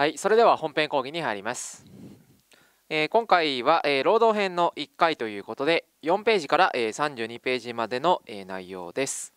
はい、それでは本編講義に入ります。えー、今回は、えー、労働編の1回ということで4ページから、えー、32ページまでの、えー、内容です。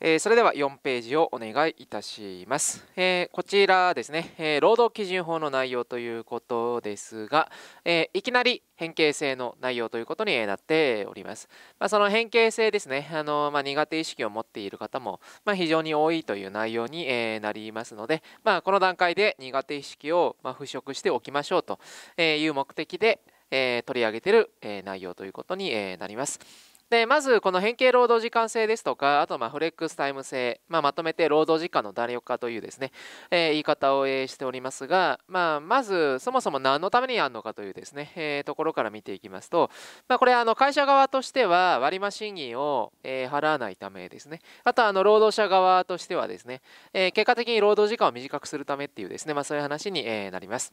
えー、それでは4ページをお願いいたします。えー、こちらですね、えー、労働基準法の内容ということですが、えいきなり変形性の内容ということになっております。まあ、その変形性ですね、あのまあ、苦手意識を持っている方も、まあ、非常に多いという内容に、えなりますので、まあ、この段階で苦手意識を、ま払拭しておきましょうという目的で、え取り上げている、え内容ということに、えなります。でまずこの変形労働時間制ですとかあとまフレックスタイム制、まあ、まとめて労働時間の弾力化というですね、えー、言い方をしておりますが、まあ、まずそもそも何のためにやるのかというですね、えー、ところから見ていきますと、まあ、これあの会社側としては割増賃金を、えー、払わないためですねあとあの労働者側としてはですね、え結果的に労働時間を短くするためっていうですね、まそういう話に、えなります。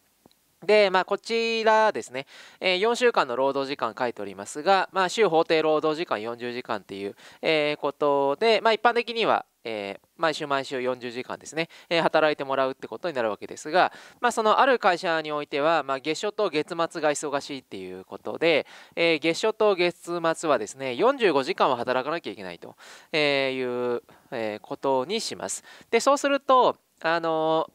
で、まあ、こちらですね、えー、4週間の労働時間書いておりますが、まあ、週法定労働時間40時間っていう、えー、ことで、まあ、一般的には、えー、毎週毎週40時間ですね、えー、働いてもらうってことになるわけですが、まあ、そのある会社においては、まあ、月初と月末が忙しいっていうことで、えー、月初と月末はですね45時間は働かなきゃいけないという、えことにしますでそうするとあの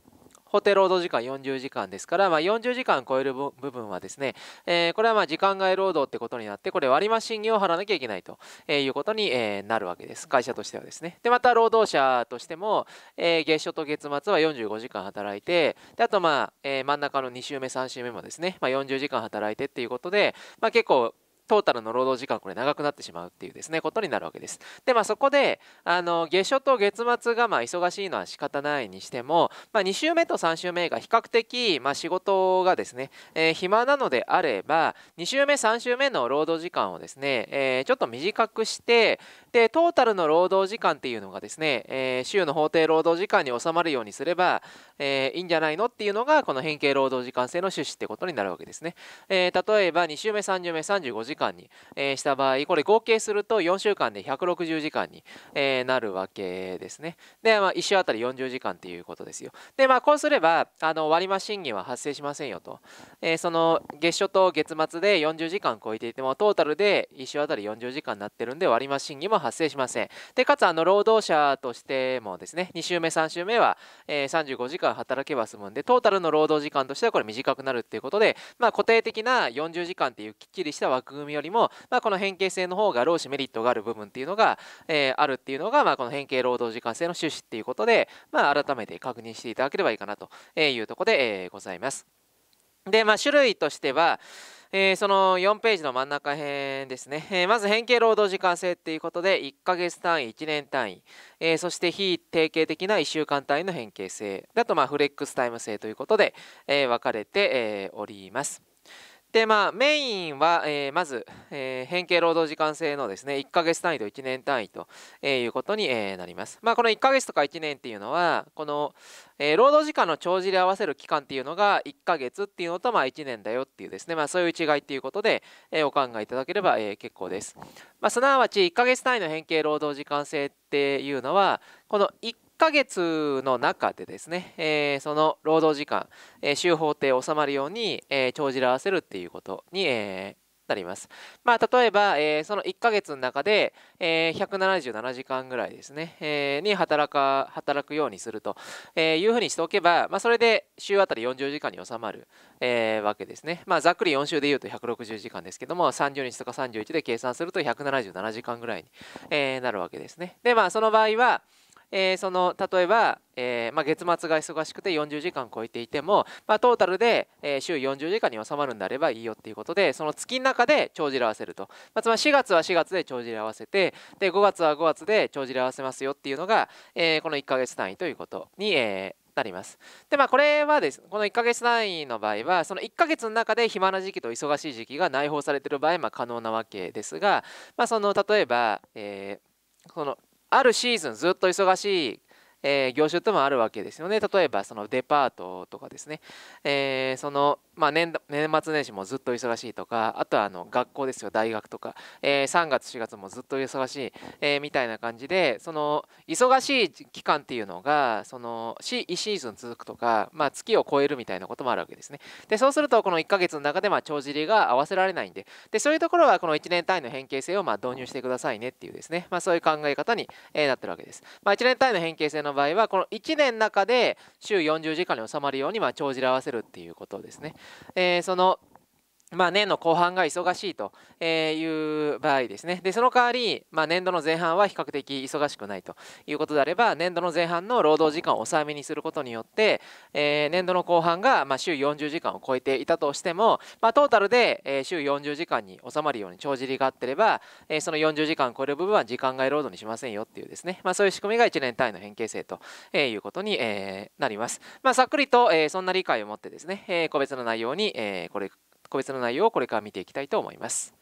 法定労働時間40時間ですから、まあ、40時間超える部分はですね、えー、これはま時間外労働ってことになって、これ割増賃金を払わなきゃいけないということになるわけです。会社としてはですね。で、また労働者としても、えー、月初と月末は45時間働いて、であとまあ、えー、真ん中の2週目、3週目もですね、まあ、40時間働いてっていうことで、まあ、結構トータルの労働時間これ長くなってしまうっていうですねことになるわけです。でまあそこであの月初と月末がまあ忙しいのは仕方ないにしても、まあ、2週目と3週目が比較的、まあ、仕事がですね、えー、暇なのであれば2週目3週目の労働時間をですね、えー、ちょっと短くしてでトータルの労働時間っていうのがですね、えー、週の法定労働時間に収まるようにすれば、えいいんじゃないのっていうのがこの変形労働時間制の趣旨ってことになるわけですね、え例えば2週目3週目35時間間に、えー、した場合これ合計すると4週間で160時間に、えー、なるわけですねで、まあ、1週あたり40時間ということですよでまあこうすればあの割増賃金は発生しませんよと、えー、その月初と月末で40時間超えていてもトータルで1週あたり40時間になってるんで割増賃金も発生しませんでかつあの労働者としてもですね2週目3週目は、えー、35時間働けば済むんでトータルの労働時間としてはこれ短くなるっていうことで、まあ、固定的な40時間っていうきっちりした枠組みみよりも、まあ、この変形性の方が労使メリットがある部分っていうのが、えー、あるっていうのが、まあ、この変形労働時間制の趣旨っていうことで、まあ、改めて確認していただければいいかなというところで、えー、ございます。で、まあ、種類としては、えー、その4ページの真ん中辺ですね、えー、まず変形労働時間制っていうことで1ヶ月単位1年単位、えー、そして非定型的な1週間単位の変形性だとまあフレックスタイム制ということで、え分かれて、えおります。でまあ、メインは、えー、まず、えー、変形労働時間制のですね1ヶ月単位と1年単位と、えー、いうことに、えなります。まあ、この1ヶ月とか1年っていうのはこの、え労働時間の帳尻合わせる期間っていうのが1ヶ月っていうのと、まあ、1年だよっていうですね、まあ、そういう違いっていうことで、えお考えいただければ、え結構です。ますなわち1ヶ月単位の変形労働時間制っていうのはこの1 1ヶ月の中でですね、えー、その労働時間、えー、週法定収まるように、えー、帳尻合わせるっていうことに、えーなります、まあ、例えば、えー、その1ヶ月の中で、えー、177時間ぐらいですね、えー、に働か働くようにすると、えいうふうにしておけば、まあ、それで週あたり40時間に収まる、えわけですね、まあ、ざっくり4週で言うと160時間ですけども30日とか31で計算すると177時間ぐらいに、えなるわけですねでまあその場合はえー、その例えば、えー、まあ、月末が忙しくて40時間超えていても、まあ、トータルで、えー、週40時間に収まるんであればいいよっていうことでその月の中で帳尻合わせると、まあ、つまり4月は4月で帳尻合わせてで5月は5月で帳尻合わせますよっていうのが、えこの1ヶ月単位ということに、えなります。でまあこれはですこの1ヶ月単位の場合はその1ヶ月の中で暇な時期と忙しい時期が内包されている場合まあ可能なわけですが、まあ、その例えば、えー、のあるシーズンずっと忙しいえー、業種ともあるわけですよね。例えばそのデパートとかですね、えー、そのまあ年、年末年始もずっと忙しいとかあとはあの学校ですよ大学とか、えー、3月4月もずっと忙しい、えー、みたいな感じでその忙しい期間っていうのがその1シーズン続くとか、まあ、月を超えるみたいなこともあるわけですねでそうするとこの1ヶ月の中でま帳尻が合わせられないんででそういうところはこの1年単位の変形性をまあ導入してくださいねっていうですね、まあ、そういう考え方に、えなってるわけです、まあ、1年単位の変形性の場合はこの1年の中で週40時間に収まるようにまあ帳尻合わせるっていうことですねえー、そのまあ、年の後半が忙しいという場合ですね。で、その代わり、まあ、年度の前半は比較的忙しくないということであれば、年度の前半の労働時間を抑えめにすることによって、えー、年度の後半がま週40時間を超えていたとしても、まあ、トータルで週40時間に収まるように帳尻があってれば、その40時間を超える部分は時間外労働にしませんよっていうですね、まそういう仕組みが1年単位の変形性ということになります。まさっくりと、そんな理解を持ってですね、個別の内容に、これ個別の内容をこれから見ていきたいと思います。